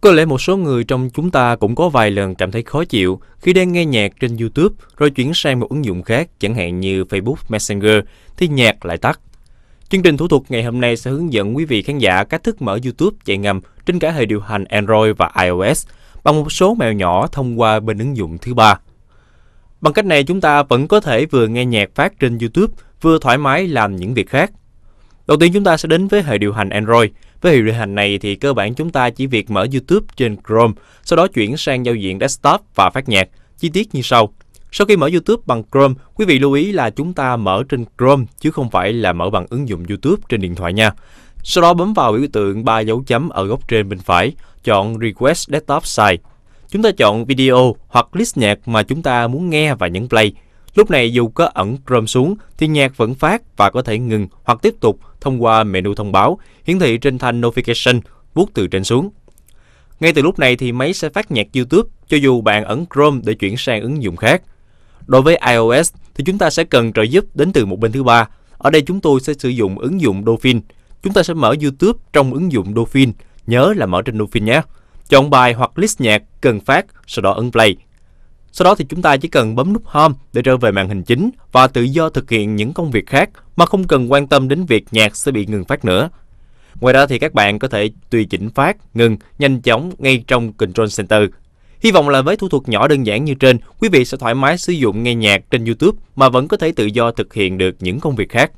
Có lẽ một số người trong chúng ta cũng có vài lần cảm thấy khó chịu khi đang nghe nhạc trên YouTube rồi chuyển sang một ứng dụng khác, chẳng hạn như Facebook Messenger, thì nhạc lại tắt. Chương trình thủ thuật ngày hôm nay sẽ hướng dẫn quý vị khán giả cách thức mở YouTube chạy ngầm trên cả hệ điều hành Android và iOS bằng một số mèo nhỏ thông qua bên ứng dụng thứ ba. Bằng cách này chúng ta vẫn có thể vừa nghe nhạc phát trên YouTube, vừa thoải mái làm những việc khác. Đầu tiên chúng ta sẽ đến với hệ điều hành Android – với hệ điều hành này thì cơ bản chúng ta chỉ việc mở YouTube trên Chrome, sau đó chuyển sang giao diện desktop và phát nhạc. Chi tiết như sau. Sau khi mở YouTube bằng Chrome, quý vị lưu ý là chúng ta mở trên Chrome chứ không phải là mở bằng ứng dụng YouTube trên điện thoại nha. Sau đó bấm vào biểu tượng ba dấu chấm ở góc trên bên phải, chọn Request Desktop Site. Chúng ta chọn video hoặc list nhạc mà chúng ta muốn nghe và nhấn play. Lúc này dù có ẩn Chrome xuống thì nhạc vẫn phát và có thể ngừng hoặc tiếp tục thông qua menu thông báo hiển thị trên thanh notification vuốt từ trên xuống. Ngay từ lúc này thì máy sẽ phát nhạc YouTube cho dù bạn ấn Chrome để chuyển sang ứng dụng khác. Đối với iOS thì chúng ta sẽ cần trợ giúp đến từ một bên thứ ba. Ở đây chúng tôi sẽ sử dụng ứng dụng Dolphin. Chúng ta sẽ mở YouTube trong ứng dụng Dolphin. Nhớ là mở trên Dolphin nhé. Chọn bài hoặc list nhạc cần phát, sau đó ấn play sau đó thì chúng ta chỉ cần bấm nút Home để trở về màn hình chính và tự do thực hiện những công việc khác mà không cần quan tâm đến việc nhạc sẽ bị ngừng phát nữa. Ngoài ra thì các bạn có thể tùy chỉnh phát, ngừng, nhanh chóng ngay trong Control Center. Hy vọng là với thủ thuật nhỏ đơn giản như trên, quý vị sẽ thoải mái sử dụng nghe nhạc trên YouTube mà vẫn có thể tự do thực hiện được những công việc khác.